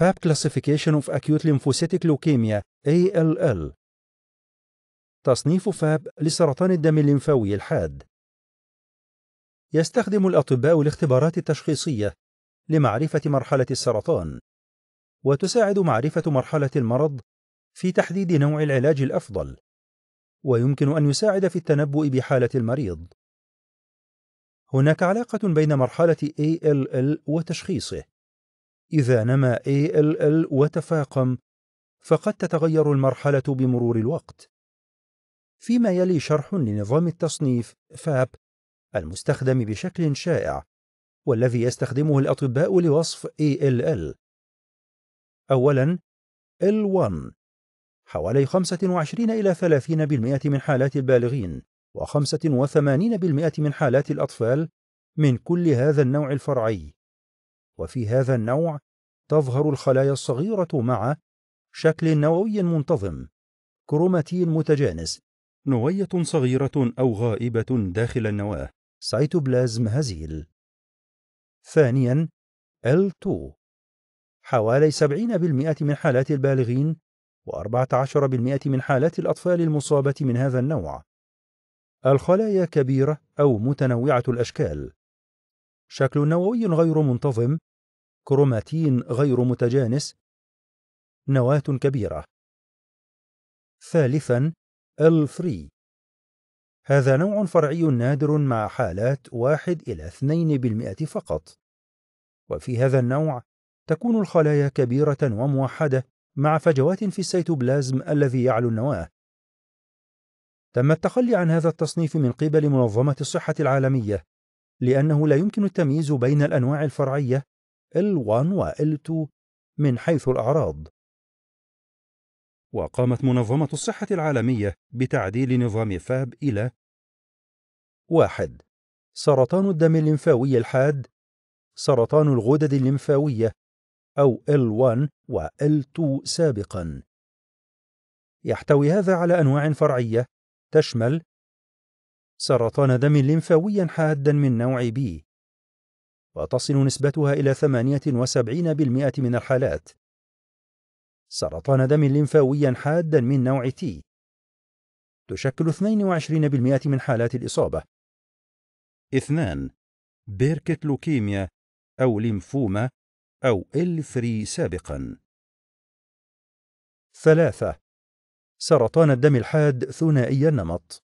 FAB Classification of Acute Lymphocytic Leukemia ALL تصنيف فاب لسرطان الدم الليمفاوي الحاد يستخدم الأطباء الاختبارات التشخيصية لمعرفة مرحلة السرطان وتساعد معرفة مرحلة المرض في تحديد نوع العلاج الأفضل ويمكن أن يساعد في التنبؤ بحالة المريض هناك علاقة بين مرحلة ALL وتشخيصه إذا نما ALL وتفاقم فقد تتغير المرحلة بمرور الوقت فيما يلي شرح لنظام التصنيف FAP المستخدم بشكل شائع والذي يستخدمه الأطباء لوصف ALL أولاً L1 حوالي 25 إلى 30% من حالات البالغين و85% من حالات الأطفال من كل هذا النوع الفرعي وفي هذا النوع تظهر الخلايا الصغيرة مع شكل نووي منتظم كروماتين متجانس نوية صغيرة أو غائبة داخل النواة سيتوبلازم هزيل ثانيا L2 حوالي 70% من حالات البالغين و14% من حالات الأطفال المصابة من هذا النوع الخلايا كبيرة أو متنوعة الأشكال شكل نووي غير منتظم كروماتين غير متجانس نواة كبيرة ثالثا L3 هذا نوع فرعي نادر مع حالات واحد إلى اثنين بالمئة فقط وفي هذا النوع تكون الخلايا كبيرة وموحدة مع فجوات في السيتوبلازم الذي يعلو النواة تم التخلي عن هذا التصنيف من قبل منظمة الصحة العالمية لأنه لا يمكن التمييز بين الأنواع الفرعية L1 و L2 من حيث الأعراض. وقامت منظمة الصحة العالمية بتعديل نظام فاب إلى: 1. سرطان الدم الليمفاوي الحاد، سرطان الغدد الليمفاوية أو L1 و L2 سابقًا. يحتوي هذا على أنواع فرعية تشمل سرطان دم ليمفاوي حادا من نوع B وتصل نسبتها إلى 78% من الحالات. سرطان دم لمفاويا حادا من نوع T تشكل 22% من حالات الإصابة. 2. بيركت لوكيميا أو ليمفوما أو إلفري سابقا. 3. سرطان الدم الحاد ثنائي النمط.